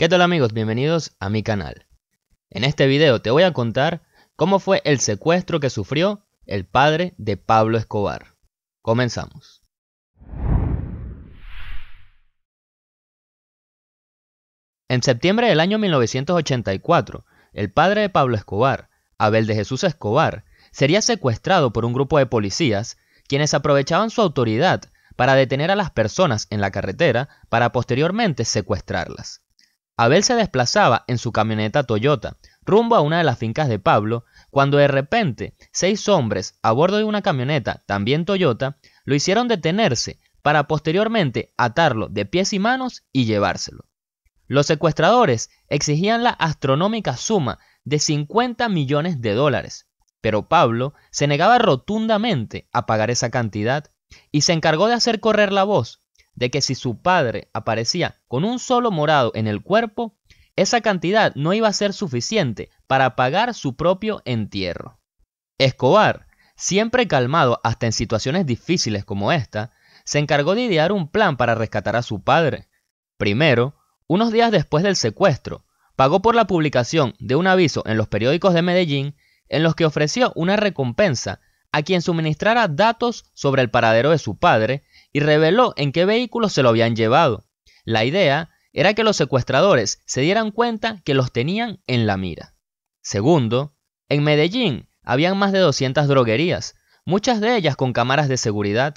¿Qué tal amigos? Bienvenidos a mi canal. En este video te voy a contar cómo fue el secuestro que sufrió el padre de Pablo Escobar. Comenzamos. En septiembre del año 1984, el padre de Pablo Escobar, Abel de Jesús Escobar, sería secuestrado por un grupo de policías quienes aprovechaban su autoridad para detener a las personas en la carretera para posteriormente secuestrarlas. Abel se desplazaba en su camioneta Toyota, rumbo a una de las fincas de Pablo, cuando de repente seis hombres a bordo de una camioneta, también Toyota, lo hicieron detenerse para posteriormente atarlo de pies y manos y llevárselo. Los secuestradores exigían la astronómica suma de 50 millones de dólares, pero Pablo se negaba rotundamente a pagar esa cantidad y se encargó de hacer correr la voz de que si su padre aparecía con un solo morado en el cuerpo, esa cantidad no iba a ser suficiente para pagar su propio entierro. Escobar, siempre calmado hasta en situaciones difíciles como esta, se encargó de idear un plan para rescatar a su padre. Primero, unos días después del secuestro, pagó por la publicación de un aviso en los periódicos de Medellín en los que ofreció una recompensa a quien suministrara datos sobre el paradero de su padre y reveló en qué vehículo se lo habían llevado. La idea era que los secuestradores se dieran cuenta que los tenían en la mira. Segundo, en Medellín habían más de 200 droguerías, muchas de ellas con cámaras de seguridad.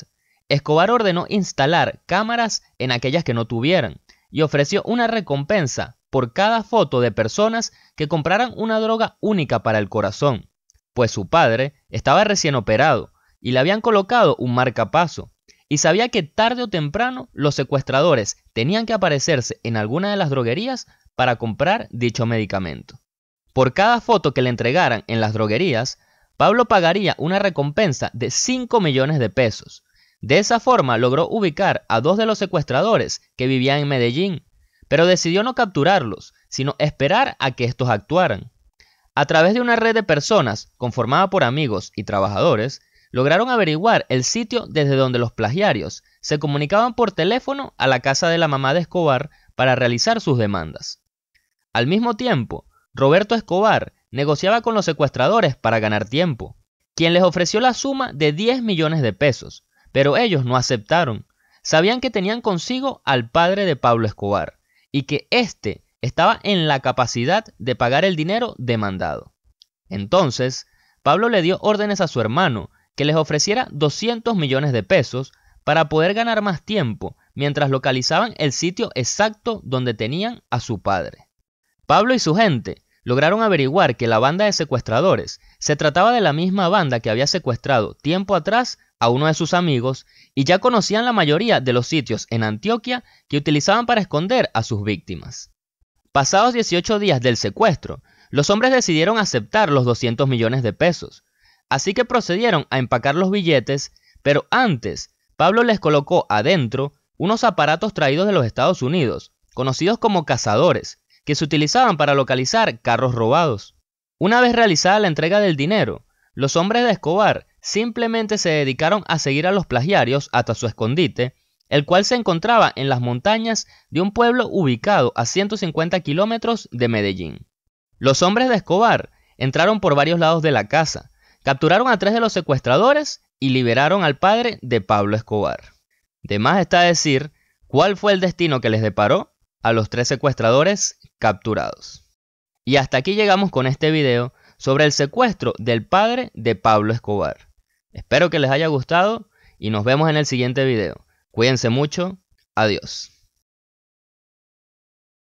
Escobar ordenó instalar cámaras en aquellas que no tuvieran y ofreció una recompensa por cada foto de personas que compraran una droga única para el corazón, pues su padre estaba recién operado y le habían colocado un marcapaso, y sabía que tarde o temprano los secuestradores tenían que aparecerse en alguna de las droguerías para comprar dicho medicamento. Por cada foto que le entregaran en las droguerías, Pablo pagaría una recompensa de 5 millones de pesos. De esa forma logró ubicar a dos de los secuestradores que vivían en Medellín, pero decidió no capturarlos, sino esperar a que estos actuaran. A través de una red de personas conformada por amigos y trabajadores, lograron averiguar el sitio desde donde los plagiarios se comunicaban por teléfono a la casa de la mamá de Escobar para realizar sus demandas. Al mismo tiempo, Roberto Escobar negociaba con los secuestradores para ganar tiempo, quien les ofreció la suma de 10 millones de pesos, pero ellos no aceptaron. Sabían que tenían consigo al padre de Pablo Escobar y que éste estaba en la capacidad de pagar el dinero demandado. Entonces, Pablo le dio órdenes a su hermano que les ofreciera 200 millones de pesos para poder ganar más tiempo mientras localizaban el sitio exacto donde tenían a su padre. Pablo y su gente lograron averiguar que la banda de secuestradores se trataba de la misma banda que había secuestrado tiempo atrás a uno de sus amigos y ya conocían la mayoría de los sitios en Antioquia que utilizaban para esconder a sus víctimas. Pasados 18 días del secuestro, los hombres decidieron aceptar los 200 millones de pesos, Así que procedieron a empacar los billetes, pero antes Pablo les colocó adentro unos aparatos traídos de los Estados Unidos, conocidos como cazadores, que se utilizaban para localizar carros robados. Una vez realizada la entrega del dinero, los hombres de Escobar simplemente se dedicaron a seguir a los plagiarios hasta su escondite, el cual se encontraba en las montañas de un pueblo ubicado a 150 kilómetros de Medellín. Los hombres de Escobar entraron por varios lados de la casa, Capturaron a tres de los secuestradores y liberaron al padre de Pablo Escobar. De más está decir cuál fue el destino que les deparó a los tres secuestradores capturados. Y hasta aquí llegamos con este video sobre el secuestro del padre de Pablo Escobar. Espero que les haya gustado y nos vemos en el siguiente video. Cuídense mucho. Adiós.